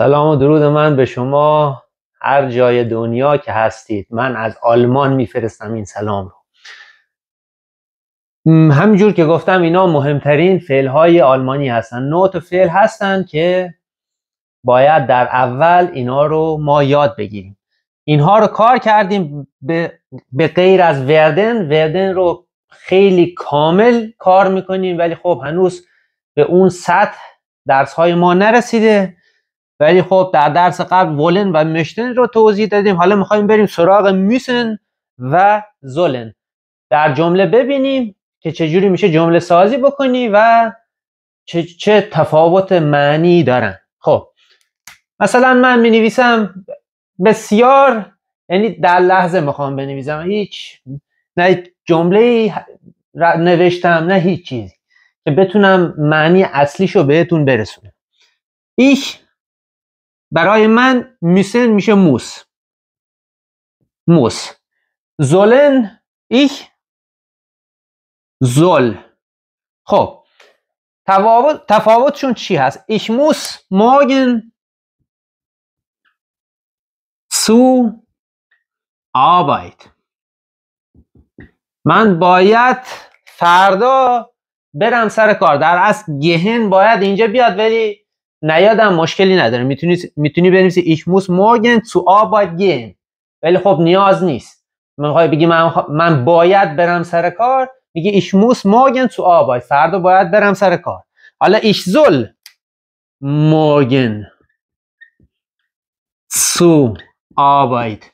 سلام و درود من به شما هر جای دنیا که هستید من از آلمان میفرستم این سلام رو همینجور که گفتم اینا مهمترین فعل های آلمانی هستن نوت فعل هستن که باید در اول اینا رو ما یاد بگیریم اینها رو کار کردیم به, به غیر از وردن وردن رو خیلی کامل کار میکنیم ولی خب هنوز به اون سطح درس های ما نرسیده ولی خب در درس قبل ولن و مشتن رو توضیح دادیم حالا میخوایم بریم سراغ میسن و زولن در جمله ببینیم که چجوری میشه جمله سازی بکنی و چه, چه تفاوت معنی دارن خب مثلا من مینویسم بسیار یعنی در لحظه میخوام بنویسم هیچ نه جمله نوشتم نه هیچ چیزی که بتونم معنی اصلیشو بهتون برسونم ایش برای من میسن میشه موس موس زولن ich زول خب تفاوت تفاوتشون چی هست ich موس morgen سو آبایت من باید فردا برم سر کار در از گهن باید اینجا بیاد ولی نیادم مشکلی نداره میتونی میتونی بنویسی ایک موس مورگن تو آباد گیم ولی خب نیاز نیست میخوای بگی من, من باید برم سر کار میگی ایش موس مورگن تو آباد فردا باید برم سر کار حالا ایش زل مورگن سو آباید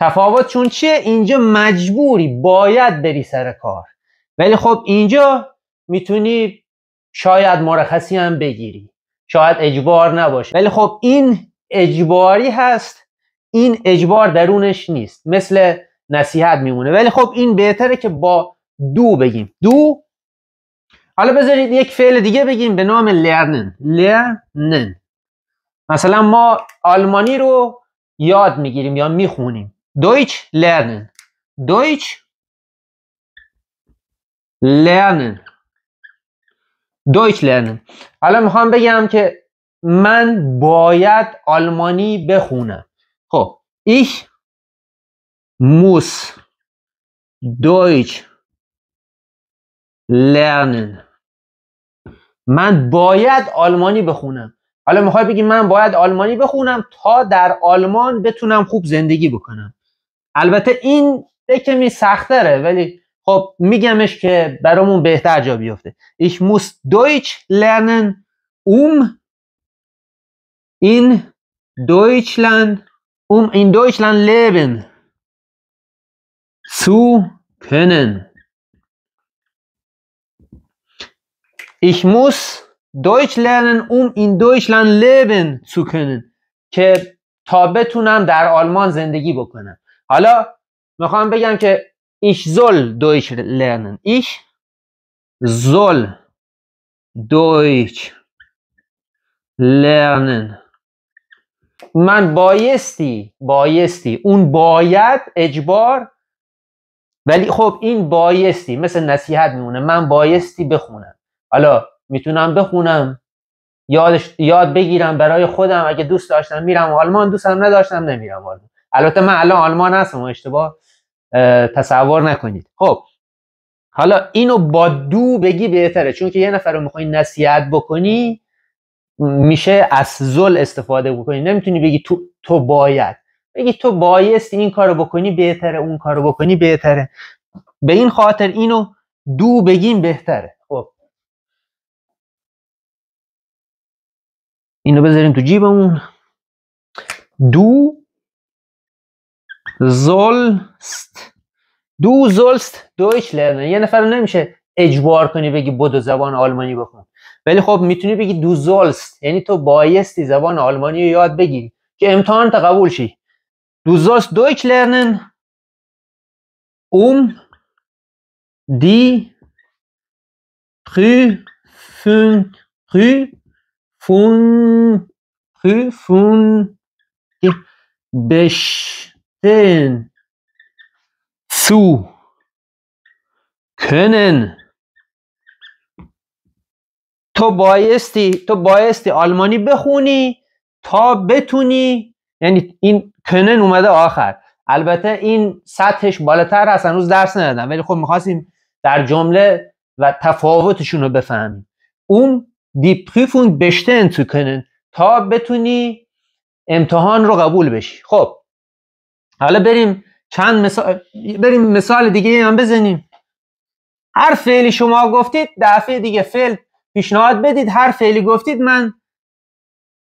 تفاوت چون چیه اینجا مجبوری باید بری سر کار ولی خب اینجا میتونی شاید مرخصی هم بگیری شاید اجبار نباشه ولی خب این اجباری هست این اجبار درونش نیست مثل نصیحت میمونه ولی خب این بهتره که با دو بگیم دو حالا بذارید یک فعل دیگه بگیم به نام لرنن لرنن مثلا ما آلمانی رو یاد میگیریم یا میخونیم دویچ لرنن دویچ لرنن دویچ لرنن حالا میخوام بگم که من باید آلمانی بخونم خب ایش موس دویچ لرنن من باید آلمانی بخونم حالا میخوای بگی من باید آلمانی بخونم تا در آلمان بتونم خوب زندگی بکنم البته این یکمی سختره ولی خب میگمش که برامون بهتر جا بیفته ich muss Deutsch lernen um in Deutschland um in Deutschland leben zu können ich muss این که تا بتونم در آلمان زندگی بکنم حالا میخوام بگم که Ich soll Deutsch lernen. Ich soll Deutsch lernen. من بایستی بایستی اون باید اجبار ولی خب این بایستی مثل نصیحت میمونه من بایستی بخونم حالا میتونم بخونم یادش یاد بگیرم برای خودم اگه دوست داشتم میرم آلمان دوستم نداشتم نمیرم آلمان البته من الان آلمان هستم اشتباه تصور نکنید خب حالا اینو با دو بگی بهتره چون که یه نفر رو میخوای نصیحت بکنی میشه از زل استفاده بکنی نمیتونی بگی تو, تو باید بگی تو بایستی این کارو بکنی بهتره اون کارو بکنی بهتره به این خاطر اینو دو بگیم بهتره خب اینو بذاریم تو جیبمون دو زولست دو زولست دویچ لرنن یه نفر نمیشه اجبار کنی بگی بدو زبان آلمانی بخون ولی خب میتونی بگی دو زولست یعنی تو بایستی زبان آلمانی رو یاد بگی که امتحان تا قبول شی دو زولست دویچ لرنن فون die فون خی فون بش stehen zu können تو بایستی تو بایستی آلمانی بخونی تا بتونی یعنی این کنن اومده آخر البته این سطحش بالاتر هست هنوز درس ندادم ولی خب میخواستیم در جمله و تفاوتشون رو بفهمیم اون دی پریفون بشتن تو کنن تا بتونی امتحان رو قبول بشی خب حالا بریم چند مثال بریم مثال دیگه هم بزنیم هر فعلی شما گفتید دفعه دیگه فعل پیشنهاد بدید هر فعلی گفتید من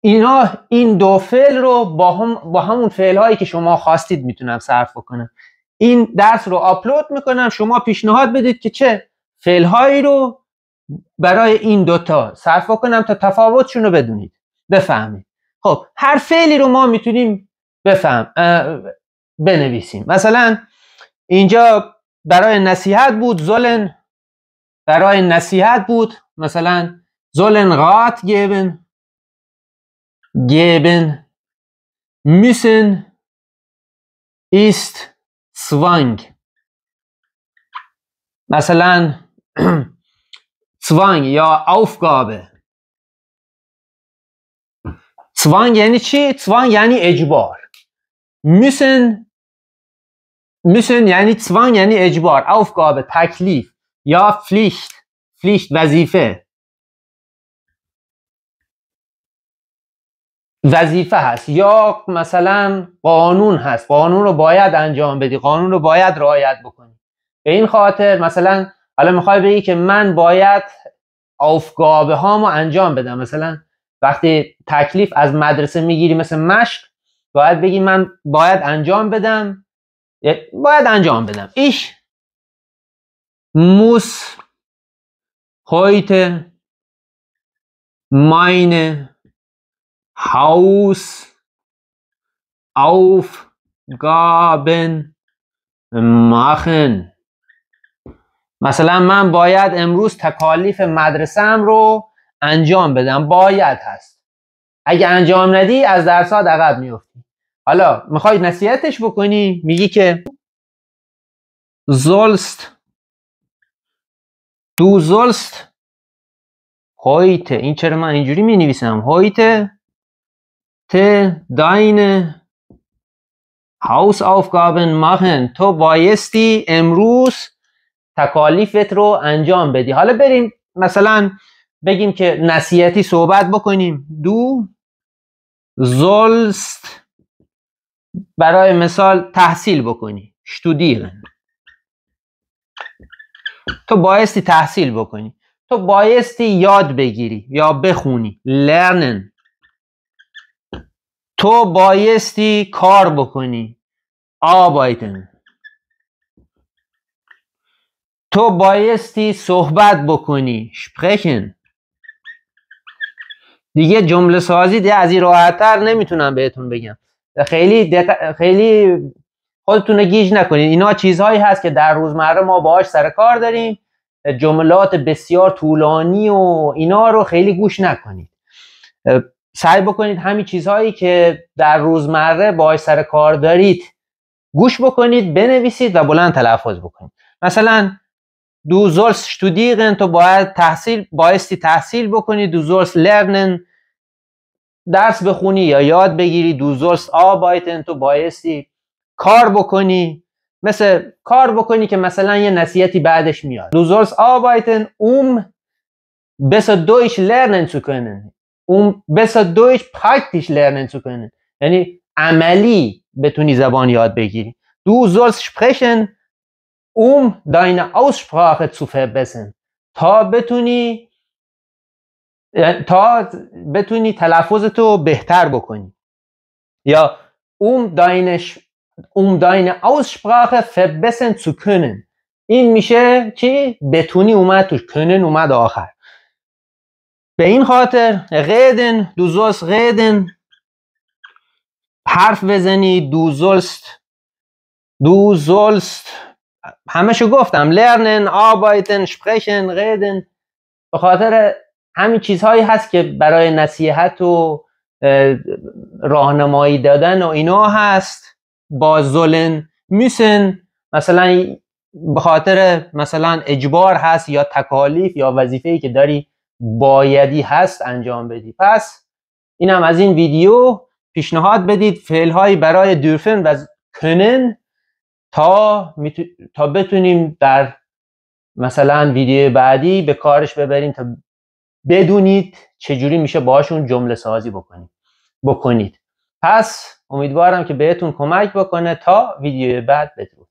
اینا این دو فعل رو با, هم با همون فعل هایی که شما خواستید میتونم صرف بکنم این درس رو آپلود میکنم شما پیشنهاد بدید که چه فعل هایی رو برای این دوتا صرف بکنم تا تفاوتشون رو بدونید بفهمید خب هر فعلی رو ما میتونیم بفهم بنویسیم مثلا اینجا برای نصیحت بود زلن برای نصیحت بود مثلا زلن رات گیبن گیبن میسن ایست سوانگ مثلا سوانگ یا اوفگابه سوانگ یعنی چی؟ سوانگ یعنی اجبار میسن میشن یعنی توان یعنی اجبار اوفگابه تکلیف یا فلیشت فلیشت وظیفه وظیفه هست یا مثلا قانون هست قانون رو باید انجام بدی قانون رو باید رعایت بکنی به این خاطر مثلا حالا میخوای بگی که من باید آفگابه هامو انجام بدم مثلا وقتی تکلیف از مدرسه میگیری مثل مشق باید بگی من باید انجام بدم باید انجام بدم ایش ich ماین هاوس اوف گابن ماخن مثلا من باید امروز تکالیف مدرسم رو انجام بدم باید هست اگه انجام ندی از درسات عقب میفتی حالا میخوای نصیحتش بکنی میگی که زولست دو زولست هایته این چرا من اینجوری می نویسم هایته ته داین هاوس آفگابن ماخن تو بایستی امروز تکالیفت رو انجام بدی حالا بریم مثلا بگیم که نصیحتی صحبت بکنیم دو زولست برای مثال تحصیل بکنی شتودیرن تو بایستی تحصیل بکنی تو بایستی یاد بگیری یا بخونی لرنن تو بایستی کار بکنی آبایتن تو بایستی صحبت بکنی شپرکن دیگه جمله سازی دیگه از این راحتتر نمیتونم بهتون بگم خیلی خیلی خودتون گیج نکنید اینا چیزهایی هست که در روزمره ما باهاش سر کار داریم جملات بسیار طولانی و اینا رو خیلی گوش نکنید سعی بکنید همین چیزهایی که در روزمره باهاش سر کار دارید گوش بکنید بنویسید و بلند تلفظ بکنید مثلا دو زولس تو باید تحصیل بایستی تحصیل بکنید دو زولس لرنن درس بخونی یا یاد بگیری آ آبایتن تو بایستی کار بکنی مثل کار بکنی که مثلا یه نصیحتی بعدش میاد دوزرس آبایتن اوم بس دویش لرنن تو کنن اوم بسا دویش پاکتیش لرنن تو کنن یعنی عملی بتونی زبان یاد بگیری دو sollst اوم داینه داین Aussprache zu تا بتونی تا بتونی تلفظ تو بهتر بکنی یا اوم داینش اوم داین Aussprache فبسن تو کنن این میشه که بتونی اومد توش کنن اومد آخر به این خاطر ردن دوزوس ردن حرف بزنی دوزلست همه همشو گفتم لرنن آبایتن شپرشن ردن به خاطر همین چیزهایی هست که برای نصیحت و راهنمایی دادن و اینا هست با زلن میسن مثلا به خاطر مثلا اجبار هست یا تکالیف یا ای که داری بایدی هست انجام بدی پس اینم از این ویدیو پیشنهاد بدید هایی برای دورفن و کنن تا, تا بتونیم در مثلا ویدیو بعدی به کارش ببریم تا بدونید چجوری میشه باشون جمله سازی بکنید بکنید پس امیدوارم که بهتون کمک بکنه تا ویدیو بعد بدون